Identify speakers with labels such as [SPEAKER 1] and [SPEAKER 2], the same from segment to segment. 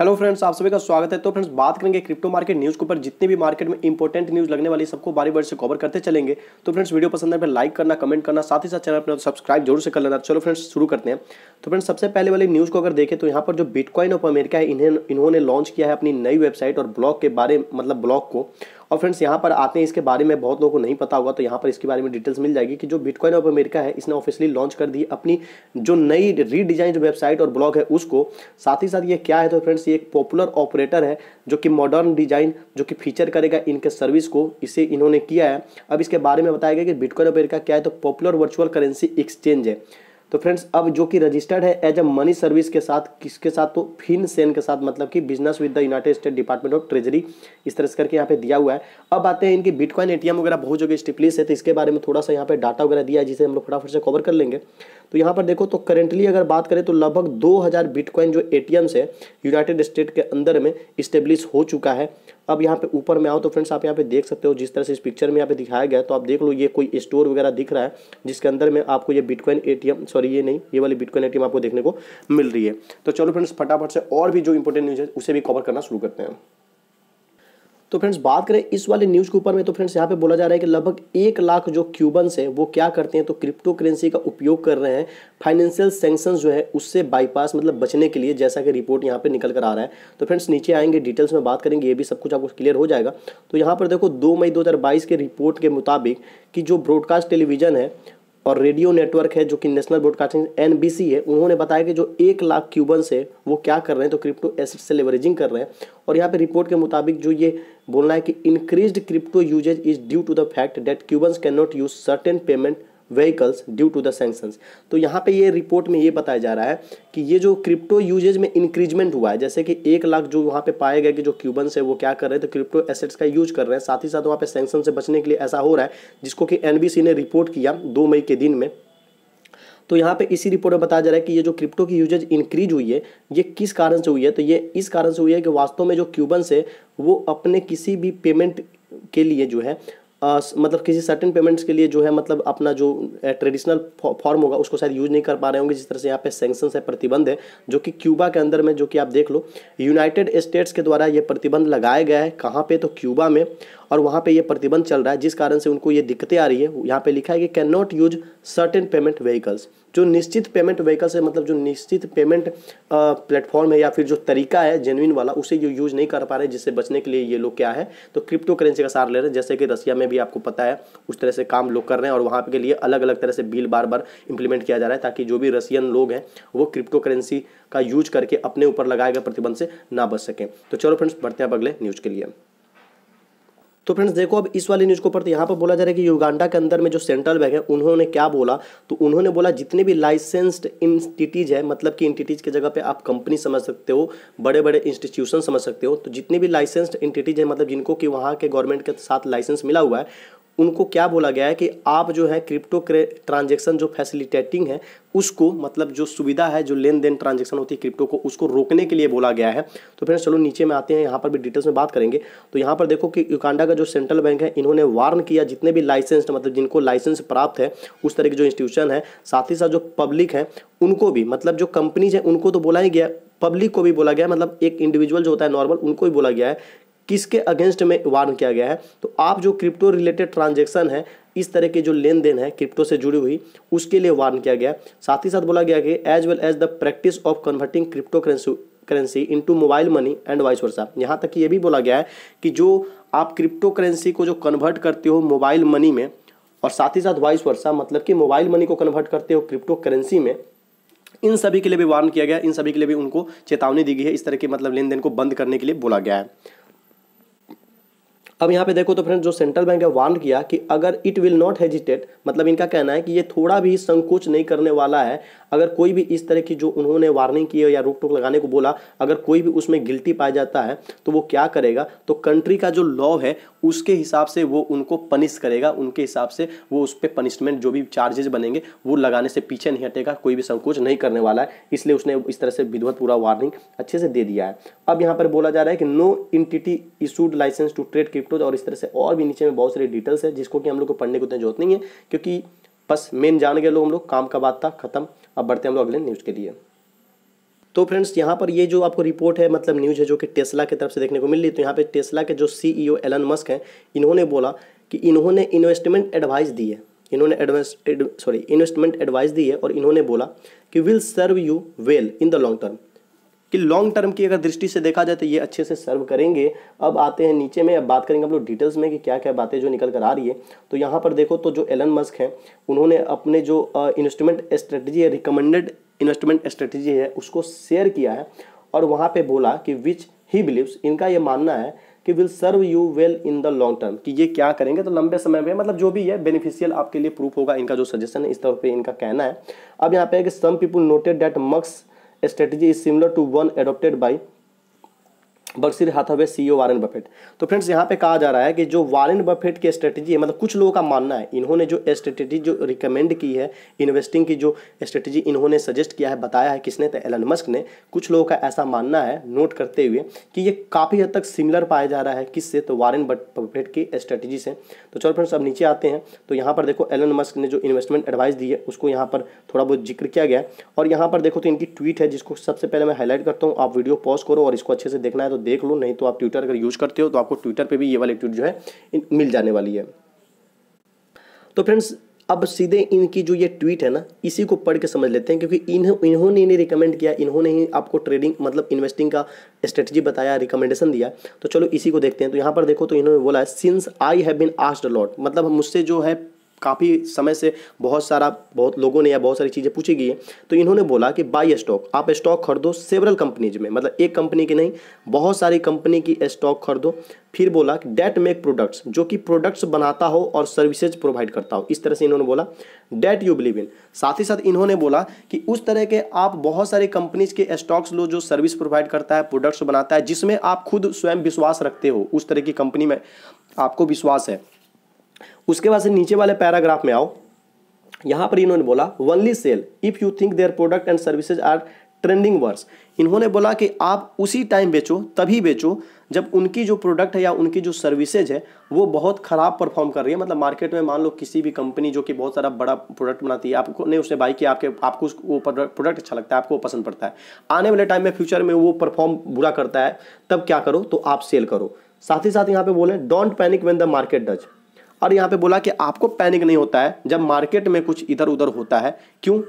[SPEAKER 1] hello friends आप सभी का स्वागत है तो फ्रेंड्स बात करेंगे क्रिप्टो मार्केट न्यूज़ के ऊपर जितनी भी मार्केट में इंपॉर्टेंट न्यूज़ लगने वाली सबको बारी बारी से कवर करते चलेंगे तो फ्रेंड्स वीडियो पसंद है पर लाइक करना कमेंट करना साथ ही साथ चैनल पर सब्सक्राइब जरूर से कर लेना चलो फ्रेंड्स शुरू करते हैं तो फ्रेंड्स सबसे पहले वाली न्यूज़ को अगर देखें तो यहाँ पर जो बिटकॉइन ऑफ अमेरिका है इन्हें इन्होंने लॉन्च किया है अपनी नई वेबसाइट और ब्लॉग के बारे मतलब ब्लॉग को और फ्रेंड्स यहाँ पर आते हैं इसके बारे में बहुत लोगों को नहीं पता होगा तो यहाँ पर इसके बारे में डिटेल्स मिल जाएगी कि जो बिटकॉइन ऑफ अमेरिका है इसने ऑफिशियली लॉन्च कर दी अपनी जो नई रीडिजाइन वेबसाइट और ब्लॉग है उसको साथ ही साथ ये क्या है तो फ्रेंड्स ये एक पॉपुलर ऑपरेटर है जो कि मॉडर्न डिजाइन जो कि फीचर करेगा इनके सर्विस को इसे इन्होंने किया है अब इसके बारे में बताया गया कि बिटकॉइन अमेरिका क्या है तो पॉपुलर वर्चुअल करेंसी एक्सचेंज है तो फ्रेंड्स अब जो कि रजिस्टर्ड है एज अ मनी सर्विस के साथ किसके साथ तो फिन सेन के साथ मतलब कि business with the United State department of treasury इस तरह से करके यहाँ पे दिया हुआ है अब आते हैं इनकी बिटकॉइन एटीएम वगैरह बहुत जगह स्टिप्लिस है तो इसके बारे में थोड़ा सा यहाँ पे डाटा वगैरह दिया है जिसे हम लोग फटाफट से कवर कर लेंगे तो यहाँ पर देखो तो करेंटली अगर बात करें तो लगभग दो बिटकॉइन जो ए टी है यूनाइटेड स्टेट के अंदर में इस्टेब्लिश हो चुका है अब यहाँ पे ऊपर में आओ तो फ्रेंड्स आप यहाँ पे देख सकते हो जिस तरह से इस पिक्चर में यहाँ पे दिखाया गया तो आप देख लो ये कोई स्टोर वगैरह दिख रहा है जिसके अंदर में आपको ये बिटकॉइन एटीएम सॉरी ये नहीं ये वाली बिटकॉइन एटीएम आपको देखने को मिल रही है तो चलो फ्रेंड्स फटाफट से और भी जो इंपॉर्टेंट न्यूज़ है उसे भी कवर करना शुरू करते हैं तो फ्रेंड्स बात करें इस वाले न्यूज़ के ऊपर में तो फ्रेंड्स यहाँ पे बोला जा रहा है कि लगभग एक लाख जो क्यूबन्स हैं वो क्या करते हैं तो क्रिप्टो करेंसी का उपयोग कर रहे हैं फाइनेंशियल सेंक्शन जो है उससे बाईपास मतलब बचने के लिए जैसा कि रिपोर्ट यहाँ पे निकल कर आ रहा है तो फ्रेंड्स नीचे आएंगे डिटेल्स में बात करेंगे ये भी सब कुछ आपको क्लियर हो जाएगा तो यहाँ पर देखो दो मई दो के रिपोर्ट के मुताबिक कि जो ब्रॉडकास्ट टेलीविज़न है और रेडियो नेटवर्क है जो कि नेशनल ब्रॉडकास्टिंग एन है उन्होंने बताया कि जो एक लाख क्यूबन से वो क्या कर रहे हैं तो क्रिप्टो एसेट से लेवरेजिंग कर रहे हैं और यहाँ पे रिपोर्ट के मुताबिक जो ये बोलना है कि increased crypto usage is due to the fact that Cubans can not use certain payment vehicles due to the sanctions तो यहाँ पे ये रिपोर्ट में ये बताया जा रहा है कि ये जो क्रिप्टो यूजेज में इंक्रीजमेंट हुआ है जैसे कि एक लाख जो वहाँ पे पाए गए कि जो क्यूबन्स है वो क्या कर रहे हैं तो क्रिप्टो एसेट्स का यूज कर रहे हैं साथ ही साथ वहाँ पे सेंक्शन से बचने के लिए ऐसा हो रहा है जिसको कि एन ने रिपोर्ट किया दो मई के दिन में तो यहाँ पे इसी रिपोर्ट में बताया जा रहा है कि ये जो क्रिप्टो की यूजेज इंक्रीज हुई है ये किस कारण से हुई है तो ये इस कारण से हुई है कि वास्तव में जो क्यूबंस है वो अपने किसी भी पेमेंट के लिए जो है आ, मतलब किसी सर्टेन पेमेंट्स के लिए जो है मतलब अपना जो ट्रेडिशनल फॉर्म होगा उसको शायद यूज़ नहीं कर पा रहे होंगे जिस तरह से यहाँ पे सेंक्शन है प्रतिबंध है जो कि क्यूबा के अंदर में जो कि आप देख लो यूनाइटेड स्टेट्स के द्वारा ये प्रतिबंध लगाया गया है कहाँ पे तो क्यूबा में और वहाँ पे ये प्रतिबंध चल रहा है जिस कारण से उनको ये दिक्कतें आ रही है यहाँ पे लिखा है कि can not use certain payment vehicles जो निश्चित पेमेंट व्हीकल्स है मतलब जो निश्चित पेमेंट प्लेटफॉर्म है या फिर जो तरीका है जेनविन वाला उसे जो यूज़ नहीं कर पा रहे जिससे बचने के लिए ये लोग क्या है तो क्रिप्टो करेंसी का सार ले रहे हैं जैसे कि रसिया में भी आपको पता है उस तरह से काम लोग कर रहे हैं और वहाँ के लिए अलग अलग तरह से बिल बार बार इंप्लीमेंट किया जा रहा है ताकि जो भी रसियन लोग हैं वो क्रिप्टो करेंसी का यूज करके अपने ऊपर लगाए गए प्रतिबंध से ना बच सकें तो चलो फ्रेंड्स बढ़ते हैं अगले न्यूज़ के लिए तो फ्रेंड्स देखो अब इस वाली न्यूज़ को पढ़ते यहाँ पर बोला जा रहा है कि युगांडा के अंदर में जो सेंट्रल बैंक है उन्होंने क्या बोला तो उन्होंने बोला जितने भी लाइसेंस्ड इंस्टीटीज है मतलब कि इंटिटीज की जगह पे आप कंपनी समझ सकते हो बड़े बड़े इंस्टीट्यूशन समझ सकते हो तो जितने भी लाइसेंस्ड इंटिटीज है मतलब जिनको कि वहाँ के गवर्नमेंट के साथ लाइसेंस मिला हुआ है उनको क्या बोला गया है कि आप जो है क्रिप्टो ट्रांजेक्शन जो फैसिलिटेटिंग है उसको मतलब जो सुविधा है जो लेन देन ट्रांजेक्शन होती है क्रिप्टो को उसको रोकने के लिए बोला गया है तो फिर चलो नीचे में आते हैं यहाँ पर भी डिटेल्स में बात करेंगे तो यहाँ पर देखो कि युकांडा का जो सेंट्रल बैंक है इन्होंने वार्न किया जितने भी लाइसेंस मतलब जिनको लाइसेंस प्राप्त है उस तरह के जो इंस्टीट्यूशन है साथ ही साथ जो पब्लिक है उनको भी मतलब जो कंपनीज है उनको तो बोला ही गया पब्लिक को भी बोला गया मतलब एक इंडिविजुअल जो होता है नॉर्मल उनको भी बोला गया है किसके अगेंस्ट में वार्न किया गया है तो आप जो क्रिप्टो रिलेटेड ट्रांजेक्शन है इस तरह के जो लेन देन है क्रिप्टो से जुड़ी हुई उसके लिए वार्न किया गया साथ ही साथ बोला गया कि as well as the practice of converting crypto currency currency into mobile money and vice versa यहाँ तक कि ये भी बोला गया है कि जो आप क्रिप्टो करेंसी को जो कन्वर्ट करते हो मोबाइल मनी में और साथ ही साथ वाइस वर्सा मतलब कि मोबाइल मनी को कन्वर्ट करते हो क्रिप्टो करेंसी में इन सभी के लिए भी वार्न किया गया इन सभी के लिए भी उनको चेतावनी दी गई है इस तरह के मतलब लेन देन को बंद करने के लिए बोला गया है अब यहाँ पे देखो तो फ्रेंड जो सेंट्रल बैंक है वार्न किया कि अगर इट विल नॉट हेजिटेट मतलब इनका कहना है कि ये थोड़ा भी संकोच नहीं करने वाला है अगर कोई भी इस तरह की जो उन्होंने वार्निंग की है या रोक टोक लगाने को बोला अगर कोई भी उसमें गिल्टी पाया जाता है तो वो क्या करेगा तो कंट्री का जो लॉ है उसके हिसाब से वो उनको पनिश करेगा उनके हिसाब से वो उस पर पनिशमेंट जो भी चार्जेज बनेंगे वो लगाने से पीछे नहीं हटेगा कोई भी संकोच नहीं करने वाला है इसलिए उसने इस तरह से विधवत पूरा वार्निंग अच्छे से दे दिया है अब यहाँ पर बोला जा रहा है कि no entity issued license to trade crypto factors और इस तरह से और भी नीचे में बहुत सारी डिटेल्स है जिसको कि हम लोग को पढ़ने को उतना जरूरत नहीं है क्योंकि बस मेन जान गए लोग हम लोग काम का बात था खत्म अब बढ़ते हम लोग अगले न्यूज़ के लिए तो फ्रेंड्स यहाँ पर ये जो आपको रिपोर्ट है मतलब न्यूज़ है जो कि टेस्ला की तरफ से देखने को मिल रही तो यहाँ पर टेस्ला के जो सी ई मस्क हैं इन्होंने बोला कि इन्होंने इन्वेस्टमेंट एडवाइस दी है इन्होंने एडवाइस सॉरी इन्वेस्टमेंट एडवाइस दी है और इन्होंने बोला कि will serve you well in the long term कि लॉन्ग टर्म की अगर दृष्टि से देखा जाए तो ये अच्छे से सर्व करेंगे अब आते हैं नीचे में अब बात करेंगे आप लोग डिटेल्स में कि क्या क्या बातें जो निकल कर आ रही है तो यहाँ पर देखो तो जो एलन मस्क हैं उन्होंने अपने जो इन्वेस्टमेंट स्ट्रेटजी है रिकमेंडेड इन्वेस्टमेंट स्ट्रेटजी है उसको शेयर किया है और वहाँ पर बोला कि विच ही बिलीव्स इनका ये मानना है कि will serve you well in the long term कि ये क्या करेंगे तो लंबे समय में मतलब जो भी है बेनिफिशियल आपके लिए प्रूफ होगा इनका जो सजेशन है इस तरह पे इनका कहना है अब यहाँ पे है कि some people noted that Musk's strategy is similar to one adopted by Berkshire Hathaway of Warren Buffett तो फ्रेंड्स यहाँ पे कहा जा रहा है कि जो वारेन बफेट की स्ट्रेटजी है मतलब कुछ लोगों का मानना है इन्होंने जो स्ट्रेटजी जो रिकमेंड की है इन्वेस्टिंग की जो स्ट्रेटजी इन्होंने सजेस्ट किया है बताया है किसने तो एलन मस्क ने कुछ लोगों का ऐसा मानना है नोट करते हुए कि ये काफ़ी हद तक सिमिलर पाया जा रहा है किससे तो वारेन बफेट की स्ट्रेटजी से तो चलो फ्रेंड्स अब नीचे आते हैं तो यहाँ पर देखो एलन मस्क ने जो इन्वेस्टमेंट एडवाइस दी है उसको यहाँ पर थोड़ा बहुत जिक्र किया गया और यहाँ पर देखो तो इनकी ट्वीट है जिसको सबसे पहले मैं हाईलाइट करता हूँ आप वीडियो पॉज करो और इसको अच्छे से देखना है तो देख लो नहीं तो आप ट्विटर अगर यूज़ करते हो तो आपको ट्विटर पर भी ये वाली ट्वीट जो है मिल जाने वाली है तो फ्रेंड्स अब सीधे इनकी जो ये ट्वीट है ना इसी को पढ़ के समझ लेते हैं क्योंकि इन इन्होंने इन्हें रिकमेंड किया इन्होंने ही आपको ट्रेडिंग मतलब इन्वेस्टिंग का स्ट्रेटजी बताया रिकमेंडेशन दिया तो चलो इसी को देखते हैं तो यहाँ पर देखो तो इन्होंने बोला since I have been asked lot मतलब मुझसे जो है काफ़ी समय से बहुत सारा बहुत लोगों ने या बहुत सारी चीज़ें पूछी गई है तो इन्होंने बोला कि बाई स्टॉक आप स्टॉक खरीदो सेवरल कंपनीज में मतलब एक कंपनी की नहीं बहुत सारी कंपनी की स्टॉक खरीदो फिर बोला कि डेट मेक प्रोडक्ट्स जो कि प्रोडक्ट्स बनाता हो और सर्विसेज प्रोवाइड करता हो इस तरह से इन्होंने बोला डेट यू बिलीव इन साथ ही साथ इन्होंने बोला कि उस तरह के आप बहुत सारे कंपनीज के स्टॉक्स लो जो सर्विस प्रोवाइड करता है प्रोडक्ट्स बनाता है जिसमें आप खुद स्वयं विश्वास रखते हो उस तरह की कंपनी में आपको विश्वास है उसके बाद से नीचे वाले पैराग्राफ में आओ यहाँ पर इन्होंने बोला only sell if you think their product and services are trending worse इन्होंने बोला कि आप उसी टाइम बेचो तभी बेचो जब उनकी जो प्रोडक्ट है या उनकी जो सर्विसेज है वो बहुत ख़राब परफॉर्म कर रही है मतलब मार्केट में मान लो किसी भी कंपनी जो कि बहुत सारा बड़ा प्रोडक्ट बनाती है आपको नहीं उसने बाई किया आपके आपको वो प्रोडक्ट अच्छा लगता है आपको पसंद पड़ता है आने वाले टाइम में फ्यूचर में वो परफॉर्म बुरा करता है तब क्या करो तो आप सेल करो साथ ही साथ यहाँ पे बोले don't panic when the market does और यहाँ पे बोला कि आपको पैनिक नहीं होता है जब मार्केट में कुछ इधर उधर होता है क्यों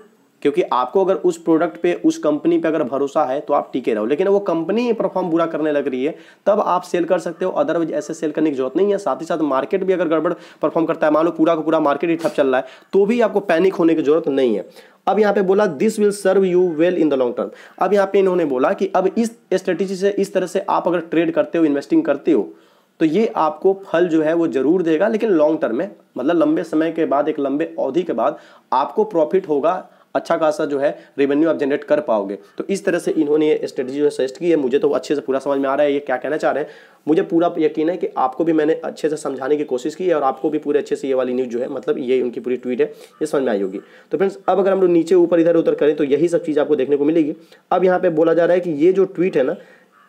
[SPEAKER 1] क्योंकि आपको अगर उस प्रोडक्ट पे उस कंपनी पे अगर भरोसा है तो आप टिके रहो लेकिन वो कंपनी परफॉर्म बुरा करने लग रही है तब आप सेल कर सकते हो अदरवाइज ऐसे सेल करने की जरूरत नहीं है साथ ही साथ मार्केट भी अगर गड़बड़ परफॉर्म करता है मान लो पूरा का पूरा मार्केट ही ठप चल रहा है तो भी आपको पैनिक होने की जरूरत नहीं है अब यहाँ पे बोला this will serve you well in the long term अब यहाँ पे इन्होंने बोला कि अब इस स्ट्रेटेजी से इस तरह से आप अगर ट्रेड करते हो इन्वेस्टिंग करते हो तो ये आपको फल जो है वो जरूर देगा लेकिन लॉन्ग टर्म में मतलब लंबे समय के बाद एक लंबे अवधि के बाद आपको प्रॉफिट होगा अच्छा खासा जो है रेवेन्यू आप जनरेट कर पाओगे तो इस तरह से इन्होंने ये स्ट्रेटजी जो सजेस्ट की है मुझे तो अच्छे से पूरा समझ में आ रहा है ये क्या कहना चाह रहे हैं मुझे पूरा यकीन है कि आपको भी मैंने अच्छे से समझाने की कोशिश की है और आपको भी पूरे अच्छे से ये वाली न्यूज़ जो है मतलब ये उनकी पूरी ट्वीट है ये समझ में आई होगी तो फ्रेंड्स अब अगर हम लोग नीचे ऊपर इधर उधर करें तो यही सब चीज़ आपको देखने को मिलेगी अब यहाँ पर बोला जा रहा है कि ये जो ट्वीट है ना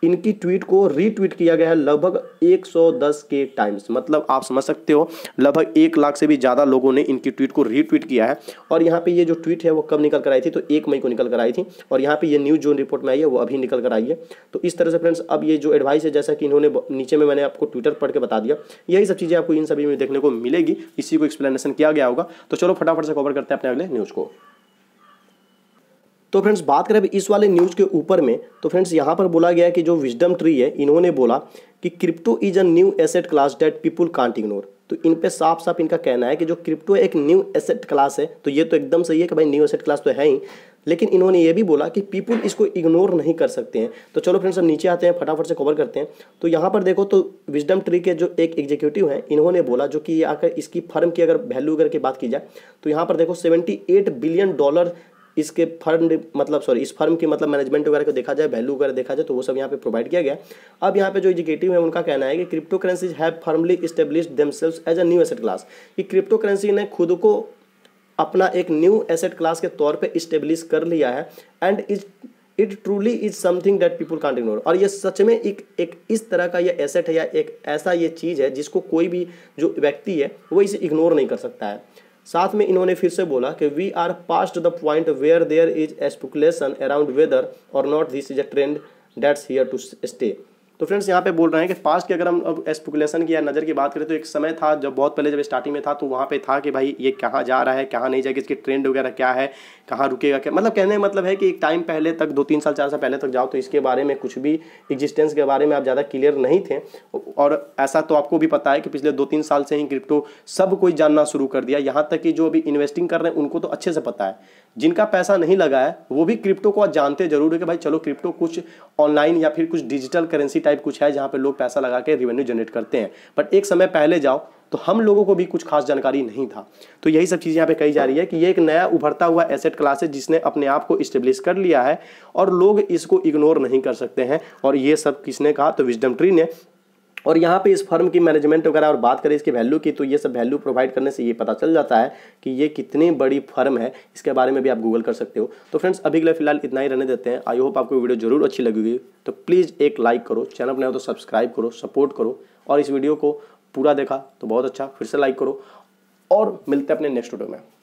[SPEAKER 1] इनकी ट्वीट को रीट्वीट किया गया है लगभग 110 के टाइम्स मतलब आप समझ सकते हो लगभग एक लाख से भी ज़्यादा लोगों ने इनकी ट्वीट को रीट्वीट किया है और यहाँ पे ये जो ट्वीट है वो कब निकल कर आई थी तो एक मई को निकल कर आई थी और यहाँ पे ये न्यूज़ जो रिपोर्ट में आई है वो अभी निकल कर आई है तो इस तरह से फ्रेंड्स अब ये जो एडवाइस है जैसा कि इन्होंने नीचे में मैंने आपको ट्विटर पढ़ के बता दिया यही सब चीज़ें आपको इन सभी में देखने को मिलेगी इसी को एक्सप्लेनेशन किया गया होगा तो चलो फटाफट से कवर करते हैं अपने अगले न्यूज़ को तो फ्रेंड्स बात करें इस वाले न्यूज़ के ऊपर में तो फ्रेंड्स यहाँ पर बोला गया कि जो विजडम ट्री है इन्होंने बोला कि crypto is a new asset class that people can't ignore तो इन पे साफ साफ इनका कहना है कि जो क्रिप्टो एक न्यू एसेट क्लास है तो ये तो एकदम सही है कि भाई न्यू एसेट क्लास तो है ही लेकिन इन्होंने ये भी बोला कि पीपुल इसको इग्नोर नहीं कर सकते हैं तो चलो फ्रेंड्स हम नीचे आते हैं फटाफट से कवर करते हैं तो यहाँ पर देखो तो विजडम ट्री के जो एक एग्जीक्यूटिव हैं इन्होंने बोला जो कि आकर इसकी फर्म की अगर वैल्यू अगर की बात की जाए तो यहाँ पर देखो सेवेंटी बिलियन डॉलर इसके फर्म मतलब सॉरी इस फर्म की मतलब मैनेजमेंट वगैरह को देखा जाए वैल्यू वगैरह देखा जाए तो वो सब यहाँ पे प्रोवाइड किया गया अब यहाँ पे जो एजुकेटिव है उनका कहना है कि crypto currencies have firmly establish themselves as a new asset class कि क्रिप्टो करेंसी ने खुद को अपना एक न्यू एसेट क्लास के तौर पर इस्टेब्लिश कर लिया है and is it truly is something that people can't ignore और ये सच में एक एक इस तरह का ये एसेट है या एक ऐसा ये चीज़ है जिसको कोई भी जो व्यक्ति है वो इसे इग्नोर नहीं कर सकता है साथ में इन्होंने फिर से बोला कि we are past the point where there is speculation around whether or not this is a trend that's here to stay तो फ्रेंड्स यहाँ पे बोल रहे हैं कि पास्ट की अगर हम अब एस्पुकुलेशन की या नज़र की बात करें तो एक समय था जब बहुत पहले जब स्टार्टिंग में था तो वहाँ पे था कि भाई ये कहाँ जा रहा है कहाँ नहीं जाएगा इसकी ट्रेंड वगैरह क्या है कहाँ रुकेगा क्या मतलब कहने का मतलब है कि एक टाइम पहले तक दो तीन साल चार साल पहले तक जाओ तो इसके बारे में कुछ भी एग्जिस्टेंस के बारे में आप ज़्यादा क्लियर नहीं थे और ऐसा तो आपको भी पता है कि पिछले दो तीन साल से ही क्रिप्टो सब कोई जानना शुरू कर दिया यहाँ तक कि जो अभी इन्वेस्टिंग कर रहे हैं उनको तो अच्छे से पता है जिनका पैसा नहीं लगा है वो भी क्रिप्टो को जानते जरूर है कि भाई चलो क्रिप्टो कुछ ऑनलाइन या फिर कुछ डिजिटल करेंसी टाइप कुछ है जहाँ पे लोग पैसा लगा के रेवेन्यू जनरेट करते हैं बट एक समय पहले जाओ तो हम लोगों को भी कुछ खास जानकारी नहीं था तो यही सब चीज यहाँ पे कही जा रही है कि ये एक नया उभरता हुआ एसेट क्लास है जिसने अपने आप को इस्टेब्लिश कर लिया है और लोग इसको इग्नोर नहीं कर सकते हैं और ये सब किसने कहा तो विजडम ट्री ने और यहाँ पे इस फर्म की मैनेजमेंट वगैरह और बात करें इसकी वैल्यू की तो ये सब वैल्यू प्रोवाइड करने से ये पता चल जाता है कि ये कितनी बड़ी फर्म है इसके बारे में भी आप गूगल कर सकते हो तो फ्रेंड्स अभी के लिए फिलहाल इतना ही रहने देते हैं आई होप आपको वीडियो जरूर अच्छी लगेगी तो प्लीज़ एक लाइक करो चैनल बनाओ तो सब्सक्राइब करो सपोर्ट करो और इस वीडियो को पूरा देखा तो बहुत अच्छा फिर से लाइक करो और मिलते हैं अपने नेक्स्ट वीडियो में